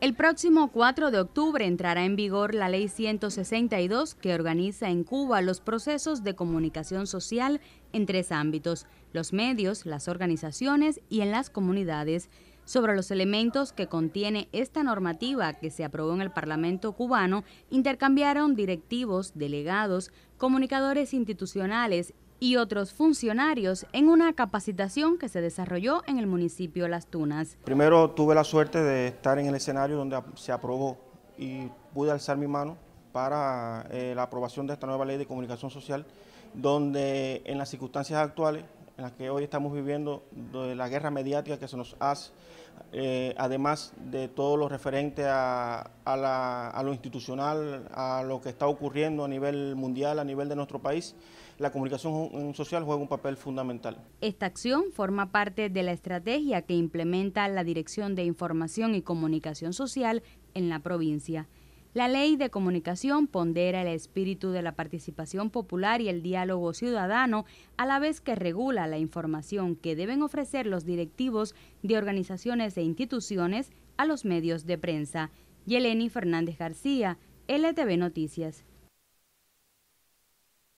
El próximo 4 de octubre entrará en vigor la Ley 162 que organiza en Cuba los procesos de comunicación social en tres ámbitos, los medios, las organizaciones y en las comunidades. Sobre los elementos que contiene esta normativa que se aprobó en el Parlamento cubano, intercambiaron directivos, delegados, comunicadores institucionales y otros funcionarios en una capacitación que se desarrolló en el municipio Las Tunas. Primero tuve la suerte de estar en el escenario donde se aprobó y pude alzar mi mano para eh, la aprobación de esta nueva ley de comunicación social, donde en las circunstancias actuales en la que hoy estamos viviendo, de la guerra mediática que se nos hace, eh, además de todo lo referente a, lo institucional, a lo que está ocurriendo a nivel mundial, a nivel de nuestro país, la comunicación social juega un papel fundamental. Esta acción forma parte de la estrategia que implementa la Dirección de Información y Comunicación Social en la provincia. La ley de comunicación pondera el espíritu de la participación popular y el diálogo ciudadano, a la vez que regula la información que deben ofrecer los directivos de organizaciones e instituciones a los medios de prensa. Yeleni Fernández García, LTV Noticias.